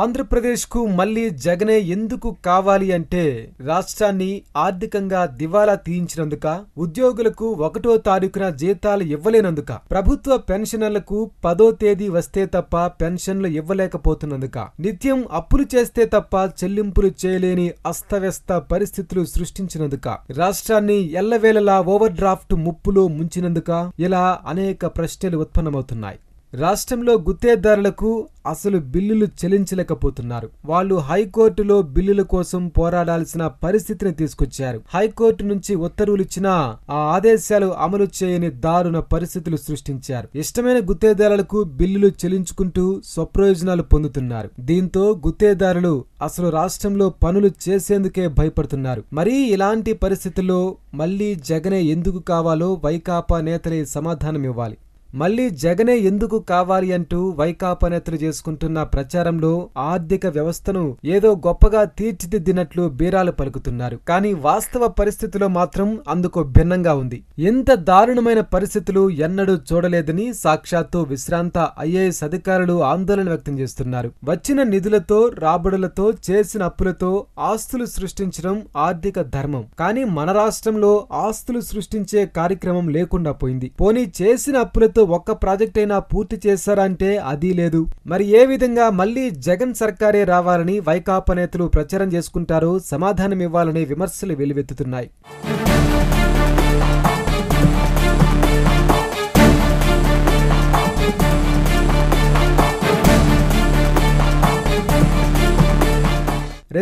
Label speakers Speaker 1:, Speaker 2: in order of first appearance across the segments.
Speaker 1: ఆంధ్రప్రదేశ్కు మళ్లీ జగనే ఎందుకు కావాలి అంటే రాష్ట్రాన్ని ఆర్థికంగా దివాలా తీయించినందుక ఉద్యోగులకు ఒకటో తారీఖున జీతాలు ఇవ్వలేనందుక ప్రభుత్వ పెన్షనర్లకు పదో తేదీ వస్తే తప్ప పెన్షన్లు ఇవ్వలేకపోతున్నందుక నిత్యం అప్పులు చేస్తే తప్ప చెల్లింపులు చేయలేని అస్తవ్యస్త పరిస్థితులు సృష్టించినందుక రాష్ట్రాన్ని ఎల్లవేళలా ఓవర్ డ్రాఫ్ట్ ముప్పులో ముంచినందుక ఇలా అనేక ప్రశ్నలు ఉత్పన్నమవుతున్నాయి రాష్ట్రంలో గుత్తేదారులకు అసలు బిల్లులు చెల్లించలేకపోతున్నారు వాళ్ళు హైకోర్టులో బిల్లుల కోసం పోరాడాల్సిన పరిస్థితిని తీసుకొచ్చారు హైకోర్టు నుంచి ఉత్తర్వులు ఇచ్చినా ఆ ఆదేశాలు అమలు చేయని దారుణ పరిస్థితులు సృష్టించారు ఇష్టమైన గుత్తేదారులకు బిల్లులు చెల్లించుకుంటూ స్వప్రయోజనాలు పొందుతున్నారు దీంతో గుత్తేదారులు అసలు రాష్ట్రంలో పనులు చేసేందుకే భయపడుతున్నారు మరీ ఇలాంటి పరిస్థితుల్లో మళ్లీ జగనే ఎందుకు కావాలో వైకాపా నేతలే సమాధానం ఇవ్వాలి మళ్లీ జగనే ఎందుకు కావాలి అంటూ వైకాపా నేతలు చేసుకుంటున్న ప్రచారంలో ఆర్థిక వ్యవస్థను ఏదో గొప్పగా తీర్చిదిద్దినట్లు బీరాలు పలుకుతున్నారు కానీ వాస్తవ పరిస్థితిలో మాత్రం అందుకు భిన్నంగా ఉంది ఎంత దారుణమైన పరిస్థితులు ఎన్నడూ చూడలేదని సాక్షాత్తు విశ్రాంత ఐఏఎస్ అధికారులు ఆందోళన వ్యక్తం చేస్తున్నారు వచ్చిన నిధులతో రాబడులతో చేసిన అప్పులతో ఆస్తులు సృష్టించడం ఆర్థిక ధర్మం కానీ మన రాష్ట్రంలో ఆస్తులు సృష్టించే కార్యక్రమం లేకుండా పోయింది పోనీ చేసిన అప్పులతో ఒక్క ప్రాజెక్ట్ అయినా పూర్తి చేశారా అంటే అది లేదు మరి ఏ విధంగా మళ్లీ జగన్ సర్కారే రావాలని వైకాపా నేతలు ప్రచారం చేసుకుంటారో సమాధానం ఇవ్వాలని విమర్శలు వెలువెత్తుతున్నాయి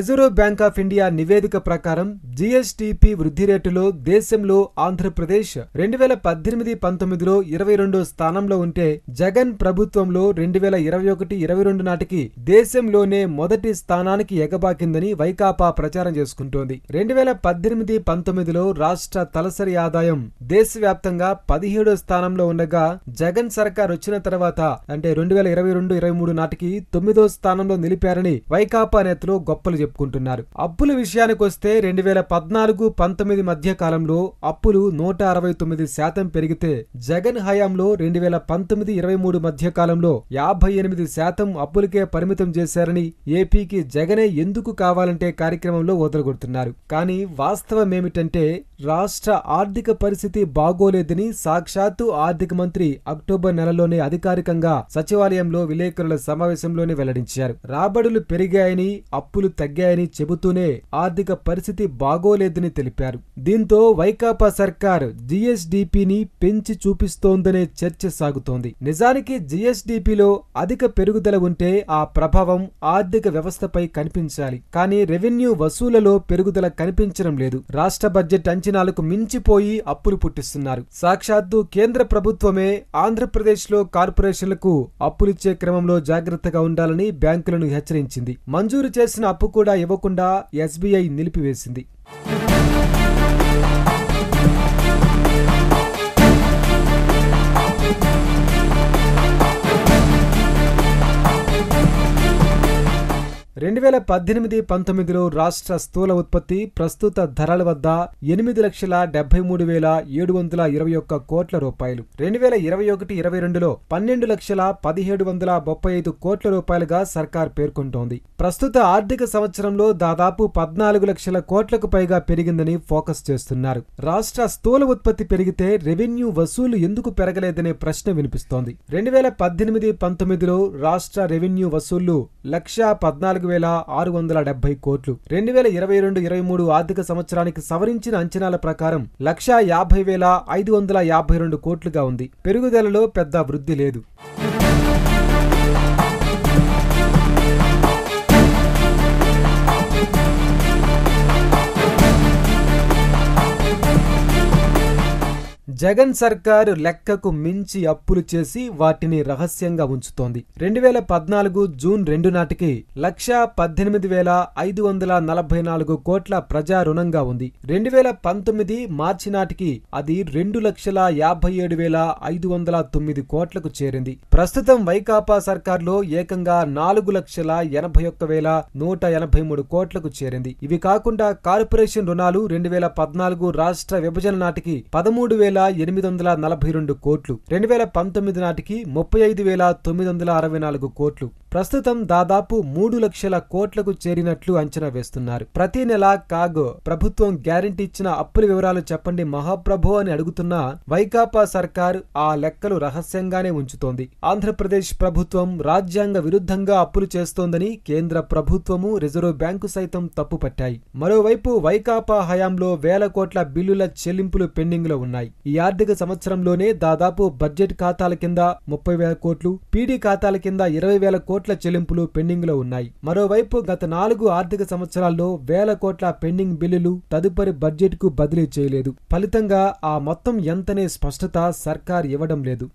Speaker 1: రిజర్వ్ బ్యాంక్ ఆఫ్ ఇండియా నివేదిక ప్రకారం జిఎస్టిపి వృద్ధి రేటులో దేశంలో ఆంధ్రప్రదేశ్ రెండు వేల పద్దెనిమిది పంతొమ్మిదిలో ఇరవై రెండో స్థానంలో ఉంటే జగన్ ప్రభుత్వంలో రెండు వేల ఇరవై ఒకటి ఇరవై రెండు నాటికి దేశంలోనే మొదటి స్థానానికి ఎగబాకిందని వైకాపా ప్రచారం చేసుకుంటోంది రెండు వేల పద్దెనిమిది పంతొమ్మిదిలో రాష్ట్ర తలసరి ఆదాయం దేశవ్యాప్తంగా పదిహేడో స్థానంలో ఉండగా జగన్ సర్కార్ వచ్చిన తర్వాత అంటే రెండు వేల ఇరవై రెండు ఇరవై మూడు నాటికి తొమ్మిదో స్థానంలో నిలిపారని వైకాపా నేతలు గొప్పలు చెప్పుకుంటున్నారు అప్పుల విషయానికి వస్తే రెండు వేల పద్నాలుగు పంతొమ్మిది మధ్య కాలంలో అప్పులు నూట అరవై తొమ్మిది శాతం పెరిగితే జగన్ హయాంలో రెండు వేల పంతొమ్మిది ఇరవై మూడు మధ్య కాలంలో యాభై ఎనిమిది శాతం అప్పులకే పరిమితం చేశారని ఏపీకి జగనే ఎందుకు కావాలంటే కార్యక్రమంలో వదలగొడుతున్నారు కానీ వాస్తవమేమిటంటే రాష్ట్ర ఆర్థిక పరిస్థితి బాగోలేదని సాక్షాత్తు ఆర్థిక మంత్రి అక్టోబర్ నెలలోనే అధికారికంగా సచివాలయంలో విలేకరుల సమావేశంలోనే వెల్లడించారు రాబడులు పెరిగాయని అప్పులు తగ్గాయి తగ్గాయని చెబుతూనే ఆర్థిక పరిస్థితి బాగోలేదని తెలిపారు దీంతో వైకాపా సర్కార్ జీఎస్డీపీని పెంచి చూపిస్తోందనే చర్చ సాగుతోంది నిజానికి జీఎస్డీపీలో అధిక పెరుగుదల ఉంటే ఆ ప్రభావం ఆర్థిక వ్యవస్థపై కనిపించాలి కానీ రెవెన్యూ వసూలలో పెరుగుదల కనిపించడం లేదు రాష్ట్ర బడ్జెట్ అంచనాలకు మించిపోయి అప్పులు పుట్టిస్తున్నారు సాక్షాత్తు కేంద్ర ప్రభుత్వమే ఆంధ్రప్రదేశ్లో కార్పొరేషన్లకు అప్పులిచ్చే క్రమంలో జాగ్రత్తగా ఉండాలని బ్యాంకులను హెచ్చరించింది మంజూరు చేసిన అప్పు కూడా కూడా ఇవ్వకుండా ఎస్బీఐ నిలిపివేసింది రెండు వేల పద్దెనిమిది పంతొమ్మిదిలో రాష్ట్ర స్థూల ఉత్పత్తి ప్రస్తుత ధరల వద్ద ఎనిమిది లక్షల డెబ్బై మూడు వేల ఏడు వందల ఇరవై ఒక్క కోట్ల రూపాయలు రెండు వేల ఇరవై ఒకటి ఇరవై రెండులో పన్నెండు లక్షల పదిహేడు వందల ముప్పై ఐదు కోట్ల రూపాయలుగా సర్కార్ పేర్కొంటోంది ప్రస్తుత ఆర్థిక సంవత్సరంలో దాదాపు పద్నాలుగు లక్షల కోట్లకు పైగా పెరిగిందని ఫోకస్ చేస్తున్నారు రాష్ట్ర స్థూల ఉత్పత్తి పెరిగితే రెవెన్యూ వసూలు ఎందుకు పెరగలేదనే ప్రశ్న వినిపిస్తోంది రెండు వేల పద్దెనిమిది పంతొమ్మిదిలో రాష్ట్ర రెవెన్యూ వసూళ్లు లక్ష పద్నాలుగు వేల వేల ఆరు వందల డెబ్బై కోట్లు రెండు వేల ఇరవై రెండు ఇరవై మూడు ఆర్థిక సంవత్సరానికి సవరించిన అంచనాల ప్రకారం లక్షా యాభై వేల ఐదు వందల యాభై రెండు కోట్లుగా ఉంది పెరుగుదలలో పెద్ద వృద్ధి లేదు జగన్ సర్కారు లెక్కకు మించి అప్పులు చేసి వాటిని రహస్యంగా ఉంచుతోంది రెండు వేల పద్నాలుగు జూన్ రెండు నాటికి లక్షా పద్దెనిమిది వేల ఐదు వందల నలభై నాలుగు కోట్ల ప్రజా రుణంగా ఉంది రెండు వేల పంతొమ్మిది మార్చి నాటికి అది రెండు లక్షల యాభై ఏడు వేల ఐదు వందల తొమ్మిది కోట్లకు చేరింది ప్రస్తుతం వైకాపా సర్కార్లో ఏకంగా నాలుగు లక్షల ఎనభై ఒక్క వేల నూట ఎనభై మూడు కోట్లకు చేరింది ఇవి కాకుండా కార్పొరేషన్ రుణాలు రెండు వేల పద్నాలుగు రాష్ట్ర విభజన నాటికి పదమూడు వేల ఎనిమిది వందల నలభై రెండు కోట్లు రెండు వేల పంతొమ్మిది నాటికి ముప్పై ఐదు వేల తొమ్మిది వందల అరవై నాలుగు కోట్లు ప్రస్తుతం దాదాపు మూడు లక్షల కోట్లకు చేరినట్లు అంచనా వేస్తున్నారు ప్రతి నెల కాగో ప్రభుత్వం గ్యారంటీ ఇచ్చిన అప్పుల వివరాలు చెప్పండి మహాప్రభు అని అడుగుతున్న వైకాపా సర్కార్ ఆ లెక్కలు రహస్యంగానే ఉంచుతోంది ఆంధ్రప్రదేశ్ ప్రభుత్వం రాజ్యాంగ విరుద్ధంగా అప్పులు చేస్తోందని కేంద్ర ప్రభుత్వము రిజర్వ్ బ్యాంకు సైతం తప్పు పట్టాయి మరోవైపు వైకాపా హయాంలో వేల కోట్ల బిల్లుల చెల్లింపులు పెండింగ్ లో ఉన్నాయి ఈ ఆర్థిక సంవత్సరంలోనే దాదాపు బడ్జెట్ ఖాతాల కింద ముప్పై వేల కోట్లు పీడీ ఖాతాల కింద ఇరవై వేల కోట్లు కోట్ల చెల్లింపులు పెండింగ్లో ఉన్నాయి మరోవైపు గత నాలుగు ఆర్థిక సంవత్సరాల్లో వేల కోట్ల పెండింగ్ బిల్లులు తదుపరి బడ్జెట్కు బదిలీ చేయలేదు ఫలితంగా ఆ మొత్తం ఎంతనే స్పష్టత సర్కార్ ఇవ్వడం లేదు